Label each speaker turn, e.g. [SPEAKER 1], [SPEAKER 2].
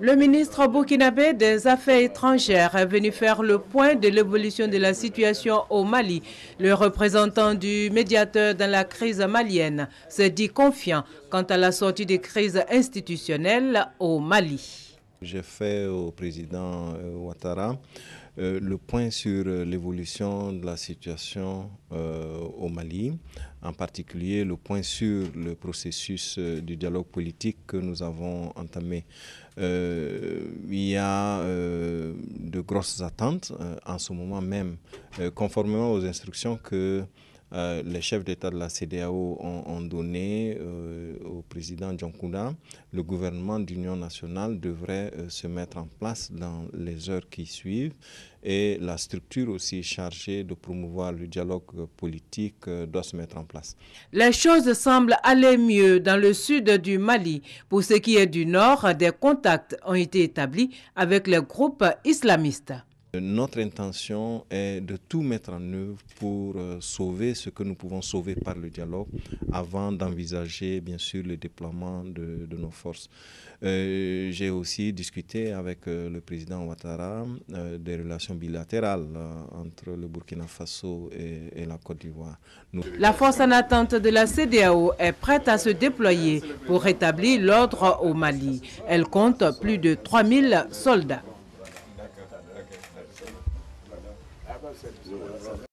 [SPEAKER 1] Le ministre burkinabé des Affaires étrangères est venu faire le point de l'évolution de la situation au Mali. Le représentant du médiateur dans la crise malienne s'est dit confiant quant à la sortie des crises institutionnelles au Mali.
[SPEAKER 2] J'ai fait au président euh, Ouattara euh, le point sur euh, l'évolution de la situation au Mali, en particulier le point sur le processus du dialogue politique que nous avons entamé. il y a de grosses attentes en ce moment même, conformément aux instructions que les chefs d'État de la CDAO ont, données donné président le gouvernement d'union nationale devrait euh, se mettre en place dans les heures qui suivent et la structure aussi chargée de promouvoir le dialogue euh, politique euh, doit se mettre en place. Les choses semblent aller mieux dans le sud du Mali. Pour ce qui
[SPEAKER 1] est du nord, des contacts ont été établis avec les groupes islamistes.
[SPEAKER 2] Euh, notre intention est de tout mettre en œuvre pour euh, sauver ce que nous pouvons sauver par le dialogue avant d'envisager bien sûr le déploiement de, nos forces. Euh, j'ai aussi discuté avec le président Ouattara des relations bilatérales entre le Burkina Faso et, la Côte d'Ivoire.
[SPEAKER 1] La force en attente de la CDAO est prête à se déployer pour rétablir l'ordre au Mali. Elle compte plus de 3000 soldats.
[SPEAKER 2] C'est titrage